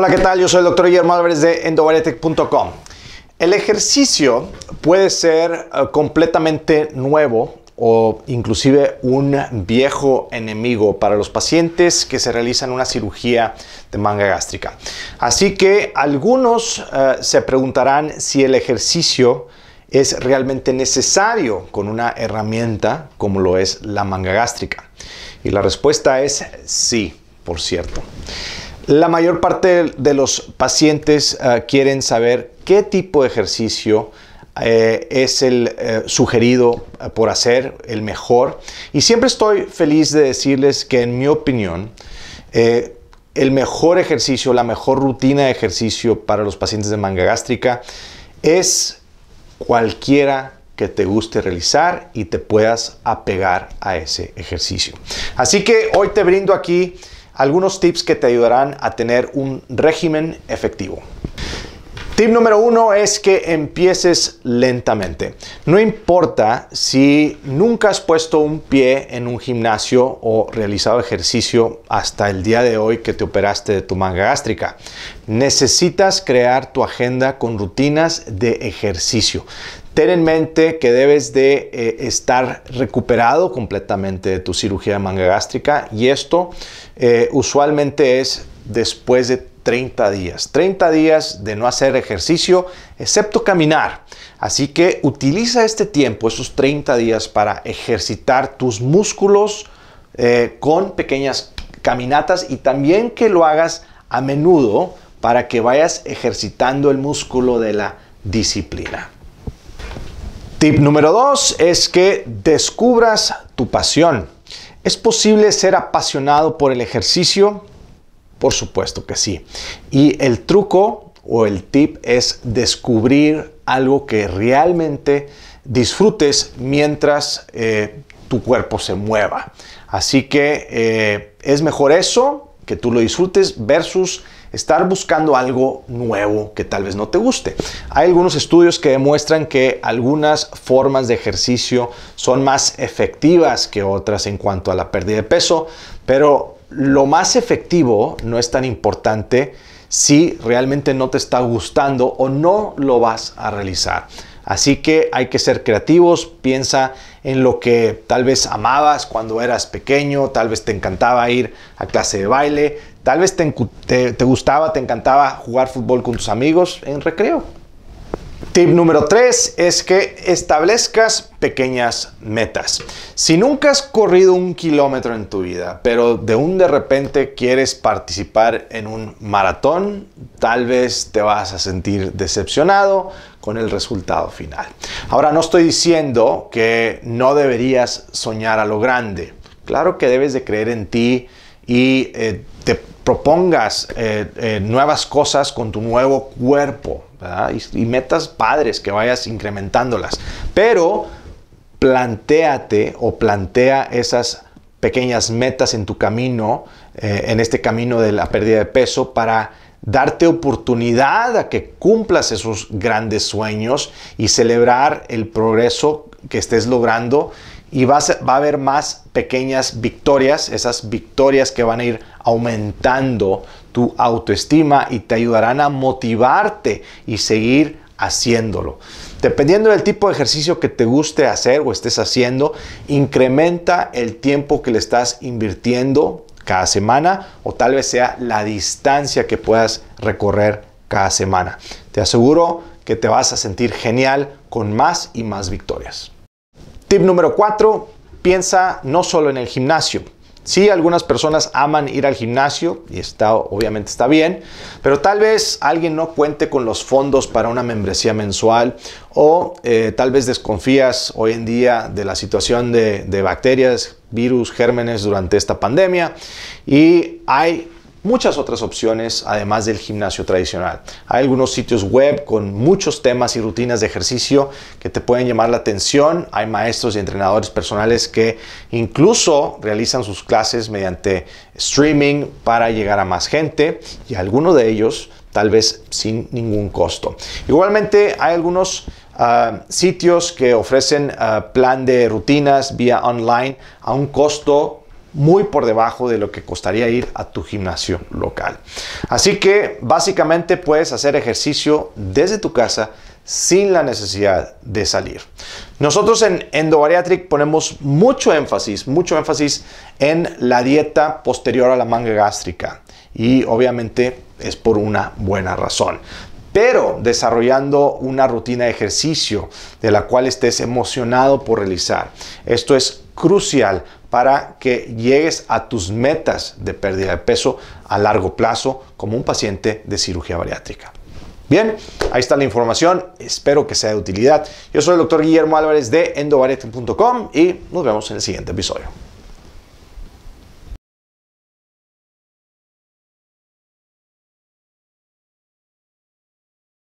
Hola, ¿qué tal? Yo soy el doctor Guillermo Álvarez de endobaretec.com. El ejercicio puede ser eh, completamente nuevo o inclusive un viejo enemigo para los pacientes que se realizan una cirugía de manga gástrica. Así que algunos eh, se preguntarán si el ejercicio es realmente necesario con una herramienta como lo es la manga gástrica. Y la respuesta es sí, por cierto. La mayor parte de los pacientes eh, quieren saber qué tipo de ejercicio eh, es el eh, sugerido por hacer, el mejor. Y siempre estoy feliz de decirles que en mi opinión, el mejor ejercicio, la mejor rutina de ejercicio para los pacientes de manga gástrica es cualquiera que te guste realizar y te puedas apegar a ese ejercicio. Así que hoy te brindo aquí algunos tips que te ayudarán a tener un régimen efectivo. Tip número uno es que empieces lentamente. No importa si nunca has puesto un pie en un gimnasio o realizado ejercicio hasta el día de hoy que te operaste de tu manga gástrica. Necesitas crear tu agenda con rutinas de ejercicio. Ten en mente que debes de eh, estar recuperado completamente de tu cirugía de manga gástrica y esto eh, usualmente es después de 30 días. 30 días de no hacer ejercicio, excepto caminar. Así que utiliza este tiempo, esos 30 días, para ejercitar tus músculos eh, con pequeñas caminatas y también que lo hagas a menudo para que vayas ejercitando el músculo de la disciplina. Tip número 2 es que descubras tu pasión. Es posible ser apasionado por el ejercicio, por supuesto que sí. Y el truco o el tip es descubrir algo que realmente disfrutes mientras eh, tu cuerpo se mueva. Así que eh, es mejor eso, que tú lo disfrutes, versus estar buscando algo nuevo que tal vez no te guste. Hay algunos estudios que demuestran que algunas formas de ejercicio son más efectivas que otras en cuanto a la pérdida de peso, pero lo más efectivo no es tan importante si realmente no te está gustando o no lo vas a realizar. Así que hay que ser creativos, piensa en lo que tal vez amabas cuando eras pequeño, tal vez te encantaba ir a clase de baile, tal vez te, gustaba, te encantaba jugar fútbol con tus amigos en recreo. Tip número 3 es que establezcas pequeñas metas. Si nunca has corrido un kilómetro en tu vida, pero de un de repente quieres participar en un maratón, tal vez te vas a sentir decepcionado con el resultado final. Ahora, no estoy diciendo que no deberías soñar a lo grande. Claro que debes de creer en ti y eh, te propongas eh, eh, nuevas cosas con tu nuevo cuerpo y, metas padres que vayas incrementándolas. Pero plantéate o plantea esas pequeñas metas en tu camino, eh, en este camino de la pérdida de peso, para darte oportunidad a que cumplas esos grandes sueños y celebrar el progreso que estés logrando. Y va a haber más pequeñas victorias, esas victorias que van a ir aumentando tu autoestima y te ayudarán a motivarte y seguir haciéndolo. Dependiendo del tipo de ejercicio que te guste hacer o estés haciendo, incrementa el tiempo que le estás invirtiendo cada semana o tal vez sea la distancia que puedas recorrer cada semana. Te aseguro que te vas a sentir genial con más y más victorias. Tip número 4, piensa no solo en el gimnasio, Sí, algunas personas aman ir al gimnasio y está obviamente está bien, pero tal vez alguien no cuente con los fondos para una membresía mensual o eh, tal vez desconfías hoy en día de la situación de, de bacterias, virus, gérmenes durante esta pandemia y hay muchas otras opciones además del gimnasio tradicional. Hay algunos sitios web con muchos temas y rutinas de ejercicio que te pueden llamar la atención. Hay maestros y entrenadores personales que incluso realizan sus clases mediante streaming para llegar a más gente y algunos de ellos tal vez sin ningún costo. Igualmente hay algunos ah, sitios que ofrecen ah, plan de rutinas vía online a un costo muy por debajo de lo que costaría ir a tu gimnasio local. Así que básicamente puedes hacer ejercicio desde tu casa sin la necesidad de salir. Nosotros en Endobariatric ponemos mucho énfasis, mucho énfasis en la dieta posterior a la manga gástrica y obviamente es por una buena razón pero desarrollando una rutina de ejercicio de la cual estés emocionado por realizar. Esto es crucial para que llegues a tus metas de pérdida de peso a largo plazo como un paciente de cirugía bariátrica. Bien, ahí está la información. Espero que sea de utilidad. Yo soy el doctor Guillermo Álvarez de endobariatric.com y nos vemos en el siguiente episodio.